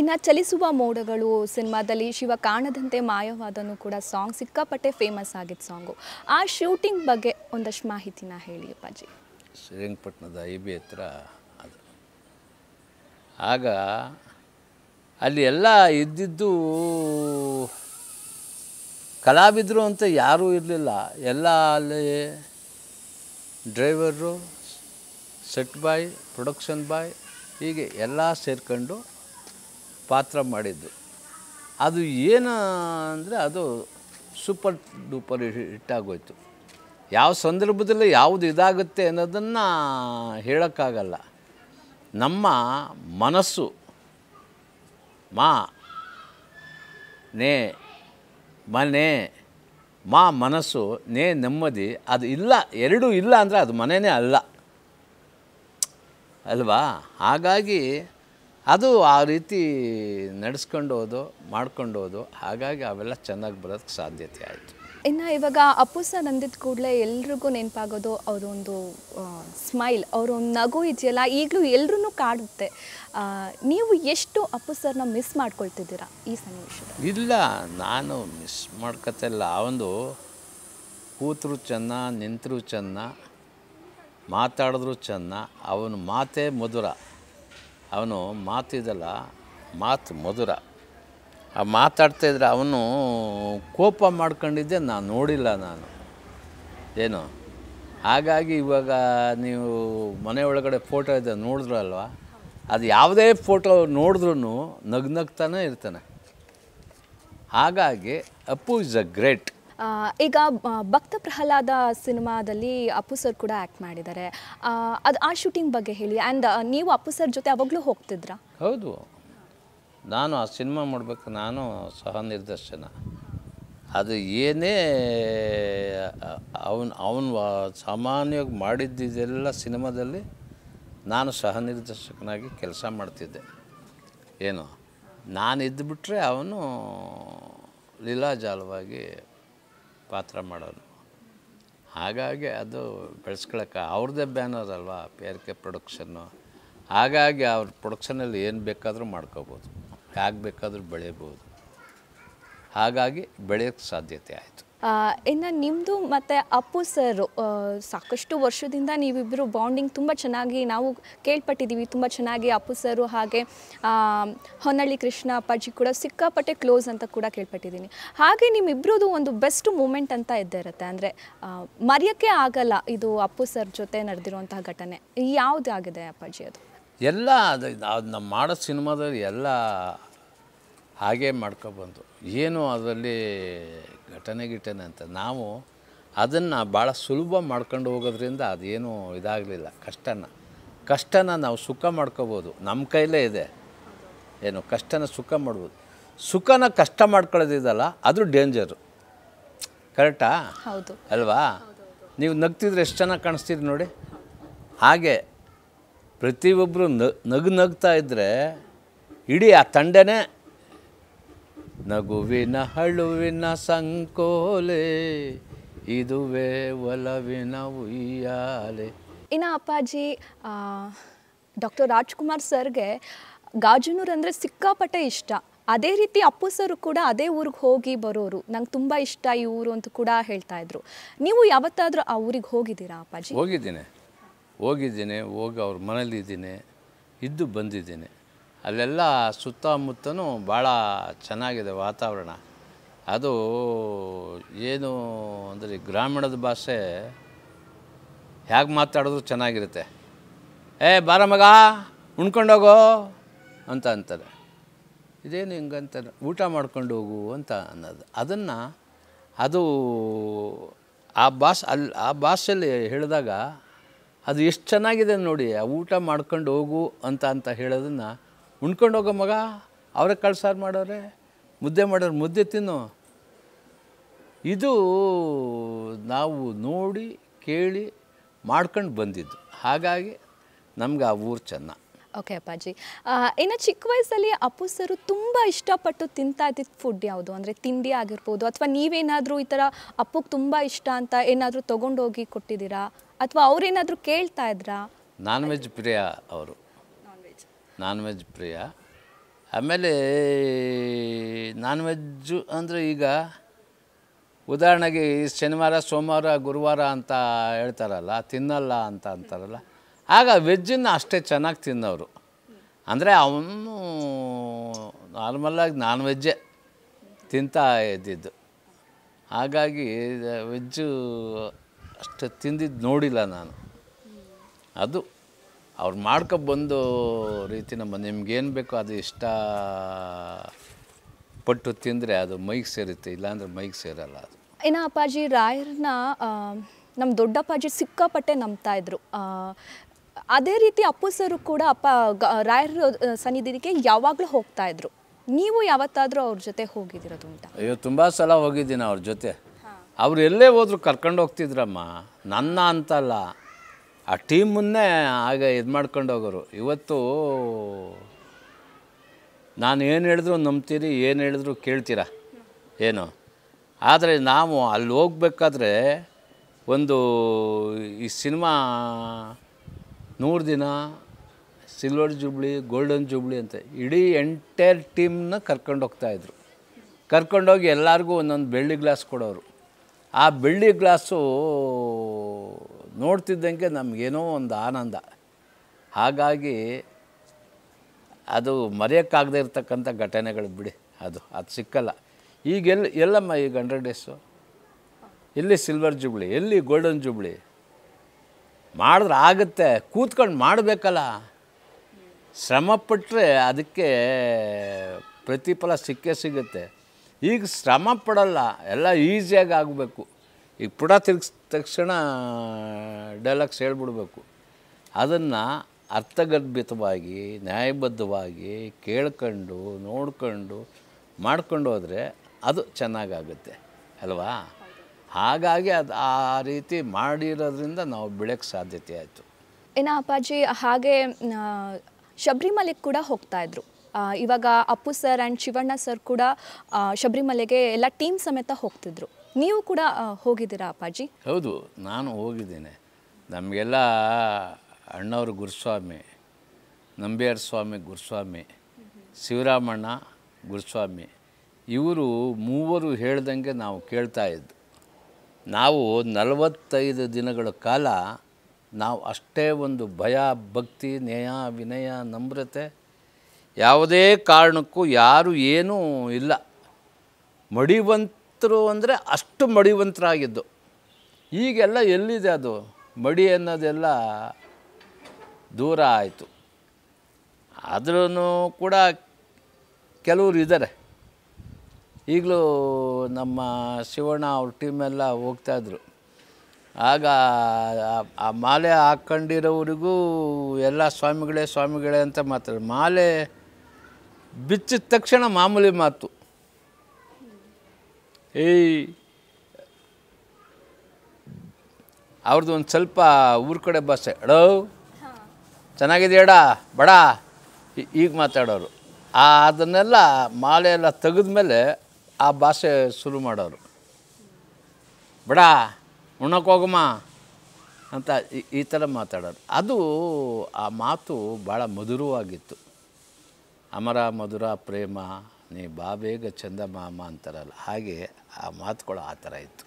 ಇನ್ನು ಚಲಿಸುವ ಮೋಡಗಳು ಸಿನಿಮಾದಲ್ಲಿ ಶಿವ ಕಾಣದಂತೆ ಮಾಯವಾದನು ಕೂಡ ಸಾಂಗ್ ಸಿಕ್ಕಾಪಟ್ಟೆ ಫೇಮಸ್ ಆಗಿದ್ದ ಸಾಂಗು ಆ ಶೂಟಿಂಗ್ ಬಗ್ಗೆ ಒಂದಷ್ಟು ಮಾಹಿತಿನ ಹೇಳಿ ಅಪ್ಪಾಜಿ ಶ್ರೀರಂಗಪಟ್ಟಣದ ಐ ಬಿ ಹತ್ರ ಅದು ಆಗ ಅಲ್ಲಿ ಎಲ್ಲ ಇದ್ದಿದ್ದು ಕಲಾವಿದರು ಅಂತ ಯಾರೂ ಇರಲಿಲ್ಲ ಎಲ್ಲ ಅಲ್ಲಿ driver set boy production boy ಹೀಗೆ ಎಲ್ಲ ಸೇರ್ಕೊಂಡು ಪಾತ್ರ ಮಾಡಿದ್ದು ಅದು ಏನು ಅಂದರೆ ಅದು ಸೂಪರ್ ಡೂಪರ್ ಹಿಟ್ಟಾಗೋಯ್ತು ಯಾವ ಸಂದರ್ಭದಲ್ಲಿ ಯಾವುದು ಇದಾಗುತ್ತೆ ಅನ್ನೋದನ್ನು ಹೇಳೋಕ್ಕಾಗಲ್ಲ ನಮ್ಮ ಮನಸ್ಸು ಮಾ ನೇ ಮನೆ ಮಾ ಮನಸ್ಸು ನೇ ನೆಮ್ಮದಿ ಅದು ಇಲ್ಲ ಎರಡೂ ಇಲ್ಲ ಅಂದರೆ ಅದು ಮನೆಯೇ ಅಲ್ಲ ಅಲ್ವಾ ಹಾಗಾಗಿ ಅದು ಆ ರೀತಿ ನಡೆಸ್ಕೊಂಡು ಹೋದು ಮಾಡ್ಕೊಂಡು ಹೋದು ಹಾಗಾಗಿ ಅವೆಲ್ಲ ಚೆನ್ನಾಗಿ ಬರೋದಕ್ಕೆ ಸಾಧ್ಯತೆ ಆಯಿತು ಇನ್ನು ಇವಾಗ ಅಪ್ಪು ಸರ್ ಅಂದಿದ್ದ ಕೂಡಲೇ ಎಲ್ರಿಗೂ ನೆನಪಾಗೋದು ಅವರೊಂದು ಸ್ಮೈಲ್ ಅವರೊಂದು ನಗು ಇದೆಯಲ್ಲ ಈಗಲೂ ಎಲ್ಲರೂ ಕಾಡುತ್ತೆ ನೀವು ಎಷ್ಟು ಅಪ್ಪು ಸರ್ನ ಮಿಸ್ ಮಾಡ್ಕೊಳ್ತಿದ್ದೀರಾ ಈ ಸನ್ನಿವೇಶ ಇಲ್ಲ ನಾನು ಮಿಸ್ ಮಾಡ್ಕೊತಿಲ್ಲ ಆ ಒಂದು ಕೂತರು ಚೆನ್ನ ನಿಂತರು ಚೆನ್ನ ಮಾತಾಡಿದ್ರು ಚೆನ್ನ ಅವನ ಮಾತೇ ಮಧುರ ಅವನು ಮಾತಿದಲ್ಲ ಮಾತು ಮಧುರ ಆ ಮಾತಾಡ್ತಾ ಇದ್ರೆ ಅವನು ಕೋಪ ಮಾಡ್ಕೊಂಡಿದ್ದೆ ನಾನು ನೋಡಿಲ್ಲ ನಾನು ಏನು ಹಾಗಾಗಿ ಇವಾಗ ನೀವು ಮನೆ ಒಳಗಡೆ ಫೋಟೋ ಇದೆ ನೋಡಿದ್ರು ಅಲ್ವಾ ಅದು ಯಾವುದೇ ಫೋಟೋ ನೋಡಿದ್ರೂ ನಗ್ನಗ್ತಾನೆ ಇರ್ತಾನೆ ಹಾಗಾಗಿ ಅಪ್ಪು ಇಸ್ ಅ ಗ್ರೇಟ್ ಈಗ ಭಕ್ತ ಪ್ರಹ್ಲಾದ ಸಿನಿಮಾದಲ್ಲಿ ಅಪ್ಪು ಸರ್ ಕೂಡ ಆ್ಯಕ್ಟ್ ಮಾಡಿದ್ದಾರೆ ಅದು ಆ ಶೂಟಿಂಗ್ ಬಗ್ಗೆ ಹೇಳಿ ಆ್ಯಂಡ್ ನೀವು ಅಪ್ಪು ಸರ್ ಜೊತೆ ಅವಾಗಲೂ ಹೋಗ್ತಿದ್ರಾ ಹೌದು ನಾನು ಆ ಸಿನಿಮಾ ಮಾಡಬೇಕು ನಾನು ಸಹ ನಿರ್ದೇಶನ ಅದು ಏನೇ ಅವನು ಅವನು ಸಾಮಾನ್ಯವಾಗಿ ಮಾಡಿದ್ದಿದೆಲ್ಲ ಸಿನಿಮಾದಲ್ಲಿ ನಾನು ಸಹ ನಿರ್ದೇಶಕನಾಗಿ ಕೆಲಸ ಮಾಡ್ತಿದ್ದೆ ಏನು ನಾನು ಇದ್ದುಬಿಟ್ರೆ ಅವನು ಲೀಲಾಜಾಲವಾಗಿ ಪಾತ್ರ ಮಾಡೋರು ಹಾಗಾಗಿ ಅದು ಬೆಳೆಸ್ಕೊಳಕ್ಕೆ ಅವ್ರದ್ದೇ ಬ್ಯಾನರ್ ಅಲ್ವಾ ಪಿ ಕೆ ಪ್ರೊಡಕ್ಷನ್ನು ಹಾಗಾಗಿ ಅವ್ರ ಪ್ರೊಡಕ್ಷನಲ್ಲಿ ಏನು ಬೇಕಾದರೂ ಮಾಡ್ಕೋಬೋದು ಹೇಗೆ ಬೇಕಾದರೂ ಬೆಳೀಬೋದು ಹಾಗಾಗಿ ಬೆಳೆಯೋಕ್ಕೆ ಸಾಧ್ಯತೆ ಆಯಿತು ಇನ್ನು ನಿಮ್ಮದು ಮತ್ತು ಅಪ್ಪು ಸರ್ ಸಾಕಷ್ಟು ವರ್ಷದಿಂದ ನೀವಿಬ್ಬರು ಬಾಂಡಿಂಗ್ ತುಂಬ ಚೆನ್ನಾಗಿ ನಾವು ಕೇಳ್ಪಟ್ಟಿದ್ದೀವಿ ತುಂಬ ಚೆನ್ನಾಗಿ ಅಪ್ಪು ಸರು ಹಾಗೆ ಹೊನ್ನಳ್ಳಿ ಕೃಷ್ಣ ಅಪ್ಪಾಜಿ ಕೂಡ ಸಿಕ್ಕಾಪಟ್ಟೆ ಕ್ಲೋಸ್ ಅಂತ ಕೂಡ ಕೇಳ್ಪಟ್ಟಿದ್ದೀನಿ ಹಾಗೆ ನಿಮ್ಮಿಬ್ಬರದು ಒಂದು ಬೆಸ್ಟ್ ಮೂಮೆಂಟ್ ಅಂತ ಇದ್ದೇ ಇರುತ್ತೆ ಅಂದರೆ ಮರೆಯೋಕ್ಕೆ ಆಗಲ್ಲ ಇದು ಅಪ್ಪು ಸರ್ ಜೊತೆ ನಡೆದಿರುವಂತಹ ಘಟನೆ ಯಾವುದಾಗಿದೆ ಅಪ್ಪಾಜಿ ಅದು ಎಲ್ಲ ಅದು ಅದು ನಮ್ಮ ಮಾಡೋ ಸಿನಿಮಾದಲ್ಲಿ ಎಲ್ಲ ಹಾಗೇ ಮಾಡ್ಕೊಬಂದು ಏನು ಅದರಲ್ಲಿ ಘಟನೆ ಗಿಟನೆ ಅಂತ ನಾವು ಅದನ್ನು ಭಾಳ ಸುಲಭ ಮಾಡ್ಕೊಂಡು ಹೋಗೋದ್ರಿಂದ ಅದೇನು ಇದಾಗಲಿಲ್ಲ ಕಷ್ಟನ ಕಷ್ಟನ ನಾವು ಸುಖ ಮಾಡ್ಕೋಬೋದು ನಮ್ಮ ಕೈಲೇ ಇದೆ ಏನು ಕಷ್ಟನ ಸುಖ ಮಾಡ್ಬೋದು ಸುಖನ ಕಷ್ಟ ಮಾಡ್ಕೊಳ್ಳೋದಿದಲ್ಲ ಅದು ಡೇಂಜರು ಕರೆಕ್ಟಾ ಹೌದು ಅಲ್ವಾ ನೀವು ನಗ್ತಿದ್ರೆ ಎಷ್ಟು ಚೆನ್ನಾಗಿ ಕಾಣಿಸ್ತೀರಿ ನೋಡಿ ಹಾಗೆ ಪ್ರತಿಯೊಬ್ಬರು ನಗು ನಗ್ತಾ ಇದ್ದರೆ ಇಡೀ ಆ ತಂಡನೇ ನಗುವಿನ ಹಳುವಿನ ಸಂಕೋಲೆ ಇದುವೇ ಒಲವಿನ ಉಯ್ಯಾಲೆ ಇನ್ನ ಅಪ್ಪಾಜಿ ಡಾಕ್ಟರ್ ರಾಜ್ಕುಮಾರ್ ಸರ್ಗೆ ಗಾಜನೂರು ಅಂದರೆ ಸಿಕ್ಕಾಪಟ್ಟೆ ಇಷ್ಟ ಅದೇ ರೀತಿ ಅಪ್ಪು ಸರ್ ಕೂಡ ಅದೇ ಊರಿಗೆ ಹೋಗಿ ಬರೋರು ನಂಗೆ ತುಂಬ ಇಷ್ಟ ಈ ಊರು ಅಂತ ಕೂಡ ಹೇಳ್ತಾ ಇದ್ರು ನೀವು ಯಾವತ್ತಾದರೂ ಆ ಊರಿಗೆ ಹೋಗಿದ್ದೀರಾ ಅಪ್ಪಾಜಿ ಹೋಗಿದ್ದೀನಿ ಹೋಗಿದ್ದೀನಿ ಹೋಗಿ ಅವ್ರ ಮನೇಲಿದ್ದೀನಿ ಇದ್ದು ಬಂದಿದ್ದೀನಿ ಅಲ್ಲೆಲ್ಲ ಸುತ್ತಮುತ್ತನೂ ಭಾಳ ಚೆನ್ನಾಗಿದೆ ವಾತಾವರಣ ಅದು ಏನು ಅಂದರೆ ಗ್ರಾಮೀಣದ ಭಾಷೆ ಹೇಗೆ ಮಾತಾಡಿದ್ರು ಚೆನ್ನಾಗಿರುತ್ತೆ ಏ ಬಾರ ಮಗ ಉಣ್ಕೊಂಡೋಗೋ ಅಂತ ಅಂತಾರೆ ಇದೇನು ಹಿಂಗಂತಾರೆ ಊಟ ಮಾಡ್ಕೊಂಡು ಹೋಗು ಅಂತ ಅನ್ನೋದು ಅದನ್ನು ಅದು ಆ ಭಾಷೆ ಅಲ್ಲಿ ಆ ಭಾಷೆಯಲ್ಲಿ ಹೇಳಿದಾಗ ಅದು ಎಷ್ಟು ಚೆನ್ನಾಗಿದೆ ನೋಡಿ ಆ ಊಟ ಮಾಡ್ಕೊಂಡು ಹೋಗು ಅಂತ ಅಂತ ಹೇಳೋದನ್ನು ಉಣ್ಕೊಂಡು ಹೋಗೋ ಮಗ ಅವ್ರಿಗೆ ಕಳ್ಸಾರು ಮಾಡೋರೆ ಮುದ್ದೆ ಮಾಡೋರು ಮುದ್ದೆ ತಿನ್ನು ಇದು ನಾವು ನೋಡಿ ಕೇಳಿ ಮಾಡ್ಕೊಂಡು ಬಂದಿದ್ದು ಹಾಗಾಗಿ ನಮ್ಗೆ ಆ ಊರು ಚೆನ್ನ ಓಕೆ ಅಪ್ಪಾಜಿ ಇನ್ನು ಚಿಕ್ಕ ವಯಸ್ಸಲ್ಲಿ ಅಪ್ಪು ಸರು ತುಂಬ ಇಷ್ಟಪಟ್ಟು ತಿಂತಾ ಇದ್ದಿದ್ದು ಫುಡ್ ಯಾವುದು ಅಂದರೆ ತಿಂಡಿ ಆಗಿರ್ಬೋದು ಅಥವಾ ನೀವೇನಾದರೂ ಈ ಥರ ಅಪ್ಪಗೆ ತುಂಬ ಇಷ್ಟ ಅಂತ ಏನಾದರೂ ತೊಗೊಂಡೋಗಿ ಕೊಟ್ಟಿದ್ದೀರಾ ಅಥವಾ ಅವ್ರೇನಾದರೂ ಕೇಳ್ತಾ ಇದ್ರಾ ನಾನ್ ವೆಜ್ ಪ್ರಿಯ ಅವರು ನಾನ್ ವೆಜ್ ಪ್ರಿಯ ಆಮೇಲೆ ನಾನ್ ವೆಜ್ಜು ಅಂದರೆ ಈಗ ಉದಾಹರಣೆಗೆ ಶನಿವಾರ ಸೋಮವಾರ ಗುರುವಾರ ಅಂತ ಹೇಳ್ತಾರಲ್ಲ ತಿನ್ನಲ್ಲ ಅಂತ ಅಂತಾರಲ್ಲ ಆಗ ವೆಜ್ಜನ್ನು ಅಷ್ಟೇ ಚೆನ್ನಾಗಿ ತಿನ್ನೋರು ಅಂದರೆ ಅವನು ನಾರ್ಮಲ್ಲಾಗಿ ನಾನ್ ವೆಜ್ಜೇ ತಿಂತಾ ಇದ್ದಿದ್ದು ಹಾಗಾಗಿ ವೆಜ್ಜು ಅಷ್ಟು ತಿಂದಿದ್ದು ನೋಡಿಲ್ಲ ನಾನು ಅದು ಅವ್ರು ಮಾಡ್ಕೊಬಂದು ರೀತಿ ನಮ್ಮ ನಿಮ್ಗೇನು ಬೇಕೋ ಅದು ಇಷ್ಟ ಪಟ್ಟು ತಿಂದರೆ ಅದು ಮೈಗೆ ಸೇರುತ್ತೆ ಇಲ್ಲಾಂದ್ರೆ ಮೈಗೆ ಸೇರಲ್ಲ ಅದು ಇನ್ನು ಅಪ್ಪಾಜಿ ರಾಯರನ್ನ ನಮ್ಮ ದೊಡ್ಡಪ್ಪಾಜಿ ಸಿಕ್ಕಾಪಟ್ಟೆ ನಂಬ್ತಾ ಇದ್ರು ಅದೇ ರೀತಿ ಅಪ್ಪು ಸರು ಕೂಡ ಅಪ್ಪ ರಾಯರ ಸನ್ನಿಧಿಗೆ ಯಾವಾಗಲೂ ಹೋಗ್ತಾ ಇದ್ರು ನೀವು ಯಾವತ್ತಾದರೂ ಅವ್ರ ಜೊತೆ ಹೋಗಿದ್ದಿರೋದು ಉಂಟಾ ಅಯ್ಯೋ ತುಂಬ ಸಲ ಹೋಗಿದ್ದೀನಿ ಅವ್ರ ಜೊತೆ ಅವ್ರು ಎಲ್ಲೇ ಹೋದ್ರು ಕರ್ಕೊಂಡು ಹೋಗ್ತಿದ್ರಮ್ಮ ನನ್ನ ಅಂತಲ್ಲ ಆ ಟೀಮನ್ನೇ ಆಗ ಇದು ಮಾಡ್ಕೊಂಡು ಹೋಗೋರು ಇವತ್ತು ನಾನು ಏನು ಹೇಳಿದ್ರು ನಂಬ್ತೀರಿ ಏನು ಹೇಳಿದ್ರು ಕೇಳ್ತೀರಾ ಏನು ಆದರೆ ನಾವು ಅಲ್ಲಿ ಹೋಗ್ಬೇಕಾದ್ರೆ ಒಂದು ಈ ಸಿನಿಮಾ ನೂರು ದಿನ ಸಿಲ್ವರ್ ಜೂಬ್ಳಿ ಗೋಲ್ಡನ್ ಜೂಬ್ಳಿ ಅಂತ ಇಡೀ ಎಂಟೈರ್ ಟೀಮ್ನ ಕರ್ಕೊಂಡು ಕರ್ಕೊಂಡೋಗಿ ಎಲ್ಲರಿಗೂ ಒಂದೊಂದು ಬೆಳ್ಳಿ ಗ್ಲಾಸ್ ಕೊಡೋರು ಆ ಬೆಳ್ಳಿ ಗ್ಲಾಸು ನೋಡ್ತಿದ್ದಂಗೆ ನಮಗೇನೋ ಒಂದು ಆನಂದ ಹಾಗಾಗಿ ಅದು ಮರೆಯೋಕ್ಕಾಗದೇ ಇರತಕ್ಕಂಥ ಘಟನೆಗಳು ಬಿಡಿ ಅದು ಅದು ಸಿಕ್ಕಲ್ಲ ಈಗೆಲ್ಲ ಎಲ್ಲಮ್ಮ ಈಗ ಹಂಡ್ರೆಡ್ ಡೇಸು ಎಲ್ಲಿ ಸಿಲ್ವರ್ ಜುಬ್ಳಿ ಎಲ್ಲಿ ಗೋಲ್ಡನ್ ಜುಬ್ಳಿ ಮಾಡಿದ್ರೆ ಆಗುತ್ತೆ ಕೂತ್ಕೊಂಡು ಮಾಡಬೇಕಲ್ಲ ಶ್ರಮಪಟ್ಟರೆ ಅದಕ್ಕೆ ಪ್ರತಿಫಲ ಸಿಕ್ಕೇ ಸಿಗುತ್ತೆ ಈಗ ಶ್ರಮ ಪಡಲ್ಲ ಎಲ್ಲ ಈಸಿಯಾಗಿ ಆಗಬೇಕು ಈಗ ಪುಟ ತಿರ್ಗಿಸ್ ತಕ್ಷಣ ಡೈಲಾಗ್ಸ್ ಹೇಳ್ಬಿಡ್ಬೇಕು ಅದನ್ನು ಅರ್ಥಗರ್ಭಿತವಾಗಿ ನ್ಯಾಯಬದ್ಧವಾಗಿ ಕೇಳ್ಕೊಂಡು ನೋಡ್ಕೊಂಡು ಮಾಡ್ಕೊಂಡು ಹೋದರೆ ಅದು ಚೆನ್ನಾಗಾಗುತ್ತೆ ಅಲ್ವಾ ಹಾಗಾಗಿ ಅದು ಆ ರೀತಿ ಮಾಡಿರೋದ್ರಿಂದ ನಾವು ಬೆಳೆಯೋಕ್ಕೆ ಸಾಧ್ಯತೆ ಆಯಿತು ಏನ ಅಪ್ಪಾಜಿ ಹಾಗೆ ಶಬರಿಮಲೆಗೆ ಕೂಡ ಹೋಗ್ತಾ ಇದ್ರು ಇವಾಗ Appu sir and Shivanna sir ಕೂಡ ಶಬರಿಮಲೆಗೆ ಎಲ್ಲ ಟೀಮ್ ಸಮೇತ ಹೋಗ್ತಿದ್ರು ನೀವು ಕೂಡ ಹೋಗಿದ್ದೀರಾ ಅಪ್ಪಾಜಿ ಹೌದು ನಾನು ಹೋಗಿದ್ದೇನೆ ನಮಗೆಲ್ಲ ಅಣ್ಣವರು ಗುರುಸ್ವಾಮಿ ನಂಬಿಯರ್ ಸ್ವಾಮಿ ಗುರುಸ್ವಾಮಿ ಶಿವರಾಮಣ್ಣ ಗುರುಸ್ವಾಮಿ ಇವರು ಮೂವರು ಹೇಳ್ದಂಗೆ ನಾವು ಕೇಳ್ತಾ ಇದ್ದು ನಾವು ನಲವತ್ತೈದು ದಿನಗಳ ಕಾಲ ನಾವು ಅಷ್ಟೇ ಒಂದು ಭಯ ಭಕ್ತಿ ನ್ಯಾಯ ವಿನಯ ನಮ್ರತೆ ಯಾವುದೇ ಕಾರಣಕ್ಕೂ ಯಾರು ಏನೂ ಇಲ್ಲ ಮಡಿವಂತ ಶಾಸ್ತ್ರವು ಅಂದರೆ ಅಷ್ಟು ಮಡಿವಂತರಾಗಿದ್ದು ಈಗೆಲ್ಲ ಎಲ್ಲಿದೆ ಅದು ಮಡಿ ಅನ್ನೋದೆಲ್ಲ ದೂರ ಆಯಿತು ಆದ್ರೂ ಕೂಡ ಕೆಲವರು ಇದ್ದಾರೆ ಈಗಲೂ ನಮ್ಮ ಶಿವಣ್ಣ ಅವ್ರ ಟೀಮೆಲ್ಲ ಹೋಗ್ತಾಯಿದ್ರು ಆಗ ಆ ಮಾಲೆ ಹಾಕ್ಕೊಂಡಿರೋರಿಗೂ ಎಲ್ಲ ಸ್ವಾಮಿಗಳೇ ಸ್ವಾಮಿಗಳೇ ಅಂತ ಮಾತಾಡೋದು ಮಾಲೆ ಬಿಚ್ಚಿದ ತಕ್ಷಣ ಮಾಮೂಲಿ ಮಾತು ಏಯ್ ಅವ್ರದ್ದು ಒಂದು ಸ್ವಲ್ಪ ಊರ ಕಡೆ ಭಾಷೆ ಅಡೋ ಚೆನ್ನಾಗಿದೆಯಡ ಬಡ ಈಗ ಮಾತಾಡೋರು ಅದನ್ನೆಲ್ಲ ಮಾಲೆ ಎಲ್ಲ ತೆಗೆದ್ಮೇಲೆ ಆ ಭಾಷೆ ಶುರು ಮಾಡೋರು ಬಡ ಉಣಕ್ಕೆ ಹೋಗಮ್ಮ ಅಂತ ಈ ಥರ ಮಾತಾಡೋರು ಅದು ಆ ಮಾತು ಭಾಳ ಮಧುರವಾಗಿತ್ತು ಅಮರ ಮಧುರ ಪ್ರೇಮ ನೀ ಬಾಬೇಗ ಚಂದ ಮಾಮ ಅಂತಾರಲ್ಲ ಹಾಗೆ ಆ ಮಾತುಗಳು ಆ ಥರ ಇತ್ತು